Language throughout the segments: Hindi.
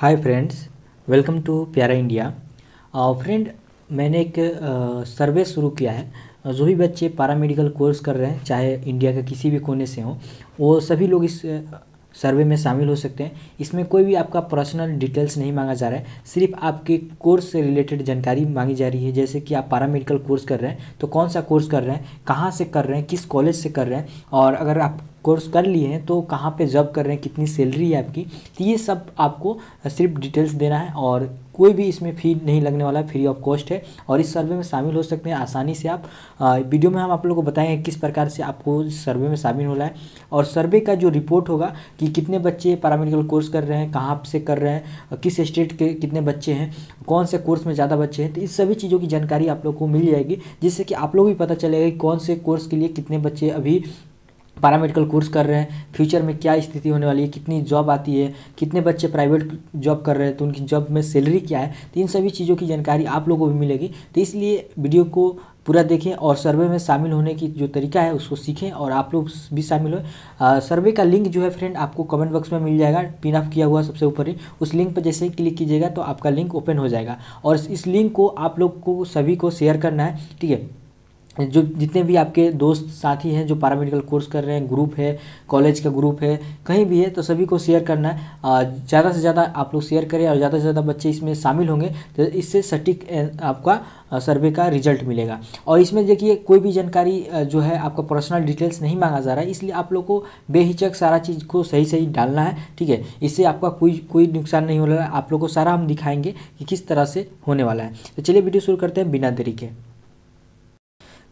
हाय फ्रेंड्स वेलकम टू प्यारा इंडिया फ्रेंड uh, मैंने एक सर्वे uh, शुरू किया है uh, जो भी बच्चे पारा मेडिकल कोर्स कर रहे हैं चाहे इंडिया के किसी भी कोने से हों वो सभी लोग इस सर्वे में शामिल हो सकते हैं इसमें कोई भी आपका पर्सनल डिटेल्स नहीं मांगा जा रहा है सिर्फ आपके कोर्स से रिलेटेड जानकारी मांगी जा रही है जैसे कि आप पारा मेडिकल कोर्स कर रहे हैं तो कौन सा कोर्स कर रहे हैं कहाँ से कर रहे हैं किस कॉलेज से कर रहे हैं और अगर आप कोर्स कर लिए हैं तो कहाँ पे जॉब कर रहे हैं कितनी सैलरी है आपकी तो ये सब आपको सिर्फ डिटेल्स देना है और कोई भी इसमें फ़ी नहीं लगने वाला फ्री ऑफ कॉस्ट है और इस सर्वे में शामिल हो सकते हैं आसानी से आप वीडियो में हम आप लोगों को बताएंगे किस प्रकार से आपको सर्वे में शामिल होना है और सर्वे का जो रिपोर्ट होगा कि कितने बच्चे पैरामेडिकल कोर्स कर रहे हैं कहाँ से कर रहे हैं किस स्टेट के कितने बच्चे हैं कौन से कोर्स में ज़्यादा बच्चे हैं तो इस सभी चीज़ों की जानकारी आप लोग को मिल जाएगी जिससे कि आप लोग भी पता चलेगा कि कौन से कोर्स के लिए कितने बच्चे अभी पैरामेडिकल कोर्स कर रहे हैं फ्यूचर में क्या स्थिति होने वाली है कितनी जॉब आती है कितने बच्चे प्राइवेट जॉब कर रहे हैं तो उनकी जॉब में सैलरी क्या है तो इन सभी चीज़ों की जानकारी आप लोगों को भी मिलेगी तो इसलिए वीडियो को पूरा देखें और सर्वे में शामिल होने की जो तरीका है उसको सीखें और आप लोग भी शामिल हों सर्वे का लिंक जो है फ्रेंड आपको कमेंट बॉक्स में मिल जाएगा पिन ऑफ किया हुआ सबसे ऊपर ही उस लिंक पर जैसे ही क्लिक कीजिएगा तो आपका लिंक ओपन हो जाएगा और इस लिंक को आप लोग को सभी को शेयर करना है ठीक है जो जितने भी आपके दोस्त साथी हैं जो पारामेडिकल कोर्स कर रहे हैं ग्रुप है कॉलेज का ग्रुप है कहीं भी है तो सभी को शेयर करना है ज़्यादा से ज़्यादा आप लोग शेयर करें और ज़्यादा से ज़्यादा बच्चे इसमें शामिल होंगे तो इससे सटीक आपका सर्वे का रिजल्ट मिलेगा और इसमें देखिए कोई भी जानकारी जो है आपका पर्सनल डिटेल्स नहीं मांगा जा रहा है इसलिए आप लोग को बेहिचक सारा चीज़ को सही सही डालना है ठीक है इससे आपका कोई कोई नुकसान नहीं हो रहा है आप लोग को सारा हम दिखाएंगे कि किस तरह से होने वाला है तो चलिए वीडियो शुरू करते हैं बिना तरीके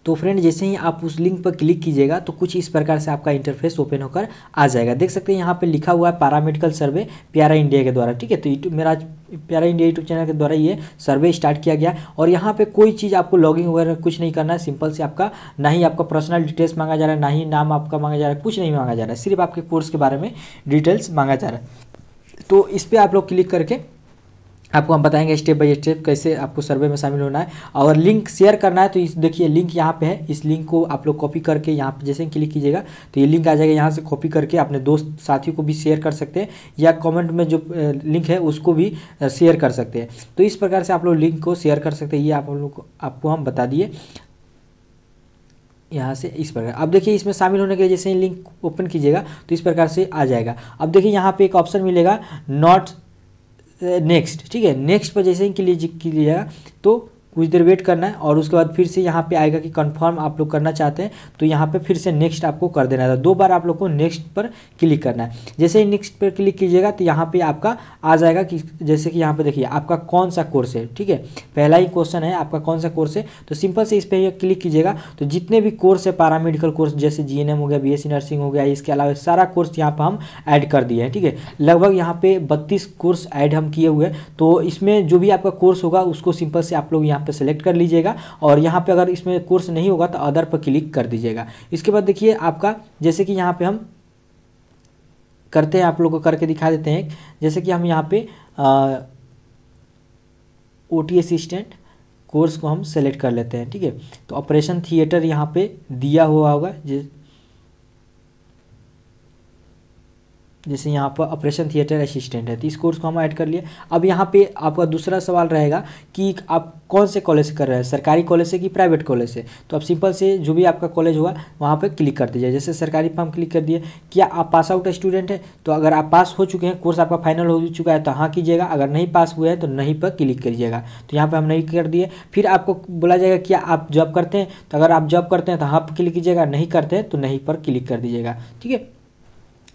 तो फ्रेंड जैसे ही आप उस लिंक पर क्लिक कीजिएगा तो कुछ इस प्रकार से आपका इंटरफेस ओपन होकर आ जाएगा देख सकते हैं यहाँ पे लिखा हुआ है पैरामेडिकल सर्वे प्यारा इंडिया के द्वारा ठीक है तो यूट्यूब मेरा प्यारा इंडिया यूट्यूब चैनल के द्वारा ये सर्वे स्टार्ट किया गया और यहाँ पे कोई चीज़ आपको लॉगिंग वगैरह कुछ नहीं करना है सिंपल से आपका ना ही आपका पर्सनल डिटेल्स मांगा जा रहा है ना ही नाम आपका मांगा जा रहा है कुछ नहीं मांगा जा रहा है सिर्फ आपके कोर्स के बारे में डिटेल्स मांगा जा रहा है तो इस पर आप लोग क्लिक करके आपको हम बताएंगे स्टेप बाय स्टेप कैसे आपको सर्वे में शामिल होना है और लिंक शेयर करना है तो इस देखिए लिंक यहाँ पे है इस लिंक को आप लोग कॉपी करके यहाँ पे जैसे क्लिक कीजिएगा तो ये लिंक आ जाएगा यहाँ से कॉपी करके अपने दोस्त साथियों को भी शेयर कर सकते हैं या कमेंट में जो लिंक है उसको भी शेयर कर सकते हैं तो इस प्रकार से आप लोग लिंक को शेयर कर सकते हैं ये आप लोग आपको हम बता दिए यहाँ से इस प्रकार अब देखिए इसमें शामिल होने के लिए जैसे लिंक ओपन कीजिएगा तो इस प्रकार से आ जाएगा अब देखिए यहाँ पे एक ऑप्शन मिलेगा नॉट नेक्स्ट ठीक है नेक्स्ट पर जैसे ही क्लिक किया तो कुछ देर वेट करना है और उसके बाद फिर से यहाँ पे आएगा कि कंफर्म आप लोग करना चाहते हैं तो यहाँ पे फिर से नेक्स्ट आपको कर देना है दो बार आप लोग को नेक्स्ट पर क्लिक करना है जैसे ही नेक्स्ट पर क्लिक कीजिएगा तो यहाँ पे आपका आ जाएगा कि जैसे कि यहाँ पे देखिए आपका कौन सा कोर्स है ठीक है पहला ही क्वेश्चन है आपका कौन सा कोर्स है तो सिंपल से इस पर क्लिक कीजिएगा तो जितने भी कोर्स है मेडिकल कोर्स जैसे जी हो गया बी नर्सिंग हो गया इसके अलावा सारा कोर्स यहाँ पर हम ऐड कर दिए हैं ठीक है लगभग यहाँ पे बत्तीस कोर्स ऐड हम किए हुए हैं तो इसमें जो भी आपका कोर्स होगा उसको सिंपल से आप लोग यहाँ पे सेलेक्ट कर लीजिएगा और यहाँ पे अगर इसमें कोर्स नहीं होगा तो अदर पर क्लिक कर दीजिएगा इसके बाद देखिए आपका जैसे कि यहाँ पे हम करते हैं आप लोग को करके दिखा देते हैं जैसे कि हम यहाँ पे ओ टी असिस्टेंट कोर्स को हम सेलेक्ट कर लेते हैं ठीक है तो ऑपरेशन थिएटर यहाँ पे दिया हुआ होगा जैसे यहाँ पर ऑपरेशन थिएटर असिस्टेंट है तो इस कोर्स को हम ऐड कर लिए अब यहाँ पे आपका दूसरा सवाल रहेगा कि आप कौन से कॉलेज से कर रहे हैं सरकारी कॉलेज से कि प्राइवेट कॉलेज से तो आप सिंपल से जो भी आपका कॉलेज हुआ वहाँ पर क्लिक कर दीजिए जैसे सरकारी पर हम क्लिक कर दिए क्या आप पास आउट स्टूडेंट है तो अगर आप पास हो चुके हैं कोर्स आपका फाइनल हो चुका है तो हाँ कीजिएगा अगर नहीं पास हुए हैं तो नहीं पर क्लिक करिएगा तो यहाँ पर हम नहीं कर दिए फिर आपको बोला जाएगा क्या आप जॉब करते हैं तो अगर आप जॉब करते हैं तो हाँ पर क्लिक कीजिएगा नहीं करते हैं तो नहीं पर क्लिक कर दीजिएगा ठीक है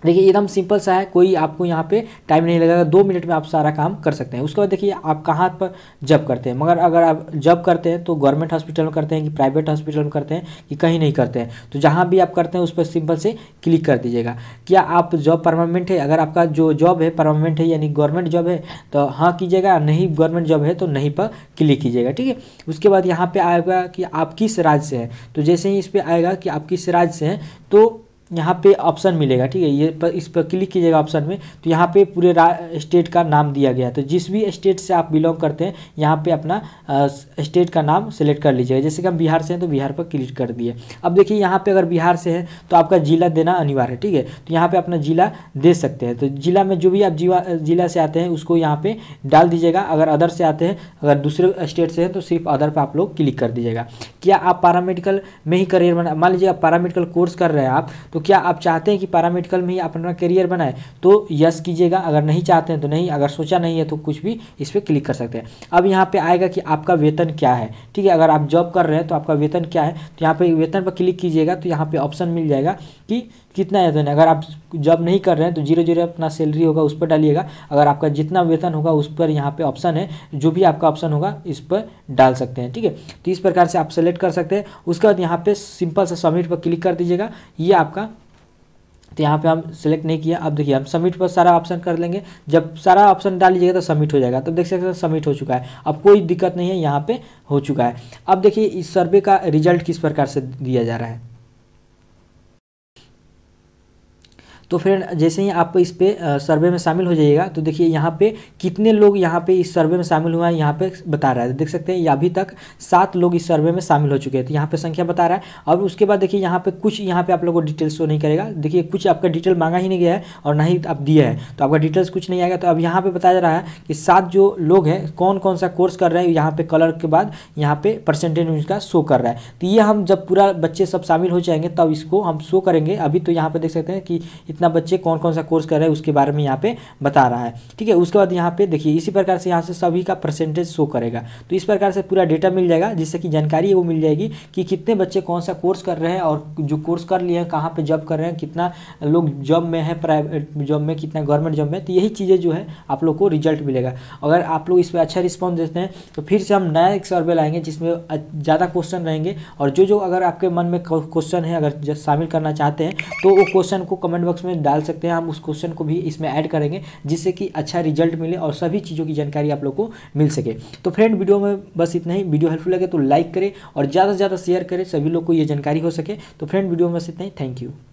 देखिए एकदम सिंपल सा है कोई आपको यहाँ पे टाइम नहीं लगेगा दो मिनट में आप सारा काम कर सकते हैं उसके बाद देखिए आप कहाँ पर जॉब करते हैं मगर अगर आप जॉब करते हैं तो गवर्नमेंट हॉस्पिटल में करते हैं कि प्राइवेट हॉस्पिटल में करते हैं कि कहीं नहीं करते हैं तो जहाँ भी आप करते हैं उस पर सिंपल से क्लिक कर दीजिएगा क्या आप जॉब परमानेंट है अगर आपका जो जॉब है परमानेंट है यानी गवर्नमेंट जॉब है तो हाँ कीजिएगा नहीं गवर्नमेंट जॉब है तो नहीं पर क्लिक कीजिएगा ठीक है उसके बाद यहाँ पर आएगा कि आप किस राज्य से हैं तो जैसे ही इस पर आएगा कि आप किस राज्य से हैं तो यहाँ पे ऑप्शन मिलेगा ठीक है ये पर इस पर क्लिक कीजिएगा ऑप्शन में तो यहाँ पे पूरे स्टेट का नाम दिया गया है तो जिस भी स्टेट से आप बिलोंग करते हैं यहाँ पे अपना स्टेट का नाम सेलेक्ट कर लीजिएगा जैसे कि हम बिहार से हैं तो बिहार पर क्लिक कर दिए अब देखिए यहाँ पे अगर बिहार से है तो आपका ज़िला देना अनिवार्य है ठीक है तो यहाँ पर अपना ज़िला दे सकते हैं तो ज़िला में जो भी आप ज़िला से आते हैं उसको यहाँ पर डाल दीजिएगा अगर अदर से आते हैं अगर दूसरे स्टेट से हैं तो सिर्फ अदर पर आप लोग क्लिक कर दीजिएगा क्या आप पारामेडिकल में ही करियर बना मान लीजिए आप पारामेडिकल कोर्स कर रहे हैं आप तो क्या आप चाहते हैं कि पैरामेडिकल में ही अपना करियर बनाए तो यस कीजिएगा अगर नहीं चाहते हैं तो नहीं अगर सोचा नहीं है तो कुछ भी इस पर क्लिक कर सकते हैं अब यहाँ पर आएगा कि आपका वेतन क्या है ठीक है अगर आप जॉब कर रहे हैं तो आपका वेतन क्या है तो यहाँ पर वेतन पर क्लिक कीजिएगा तो यहाँ पर ऑप्शन मिल जाएगा कि कितना वेतन है अगर आप जॉब नहीं कर रहे हैं तो जीरो जीरो अपना सैलरी होगा उस पर डालिएगा अगर आपका जितना वेतन होगा उस पर यहाँ पे ऑप्शन है जो भी आपका ऑप्शन होगा इस पर डाल सकते हैं ठीक है तो इस प्रकार से आप सेलेक्ट कर सकते हैं उसके बाद यहाँ पे सिंपल सा सबमिट पर क्लिक कर दीजिएगा ये आपका तो यहाँ पे हम सेलेक्ट नहीं किया अब देखिए हम सबमिट पर सारा ऑप्शन कर लेंगे जब सारा ऑप्शन डाल लीजिएगा तो सबमिट हो जाएगा तब तो देख सकते हैं सबमिट हो चुका है अब कोई दिक्कत नहीं है यहाँ पे हो चुका है अब देखिए इस सर्वे का रिजल्ट किस प्रकार से दिया जा रहा है तो फ्रेंड जैसे ही आप इस पर सर्वे में शामिल हो जाइएगा तो देखिए यहाँ पे कितने लोग यहाँ पे इस सर्वे में शामिल हुआ है यहाँ पे बता रहा है देख सकते हैं अभी तक सात लोग इस सर्वे में शामिल हो चुके हैं तो यहाँ पे संख्या बता रहा है और उसके बाद देखिए यहाँ पे कुछ यहाँ पे आप लोगों को डिटेल्स शो नहीं करेगा देखिए कुछ आपका डिटेल मांगा ही नहीं गया है और ना ही आप दिया है तो आपका डिटेल्स कुछ नहीं आएगा तो अब यहाँ पर बताया जा रहा है कि सात जो लोग हैं कौन कौन सा कोर्स कर रहे हैं यहाँ पे कलर के बाद यहाँ पे परसेंटेज उसका शो कर रहा है तो ये हम जब पूरा बच्चे सब शामिल हो जाएंगे तब इसको हम शो करेंगे अभी तो यहाँ पर देख सकते हैं कि कितना बच्चे कौन कौन सा कोर्स कर रहे हैं उसके बारे में यहाँ पे बता रहा है ठीक है उसके बाद यहाँ पे देखिए इसी प्रकार से यहाँ से सभी का परसेंटेज शो करेगा तो इस प्रकार से पूरा डेटा मिल जाएगा जिससे कि जानकारी वो मिल जाएगी कि कितने बच्चे कौन सा कोर्स कर रहे हैं और जो कोर्स कर लिए हैं कहाँ पर जॉब कर रहे हैं कितना लोग जॉब में है प्राइवेट जॉब में कितना गवर्नमेंट जॉब में तो यही चीज़ें जो है आप लोग को रिजल्ट मिलेगा अगर आप लोग इस पर अच्छा रिस्पॉन्स देते हैं तो फिर से हम नया एक सर्वे लाएंगे जिसमें ज़्यादा क्वेश्चन रहेंगे और जो जो अगर आपके मन में क्वेश्चन है अगर शामिल करना चाहते हैं तो वो क्वेश्चन को कमेंट बॉक्स बॉक्स में डाल सकते हैं हम उस क्वेश्चन को भी इसमें ऐड करेंगे जिससे कि अच्छा रिजल्ट मिले और सभी चीज़ों की जानकारी आप लोग को मिल सके तो फ्रेंड वीडियो में बस इतना ही वीडियो हेल्पफुल लगे तो लाइक करें और ज़्यादा से ज़्यादा शेयर करें सभी लोग को ये जानकारी हो सके तो फ्रेंड वीडियो में बस इतना ही थैंक यू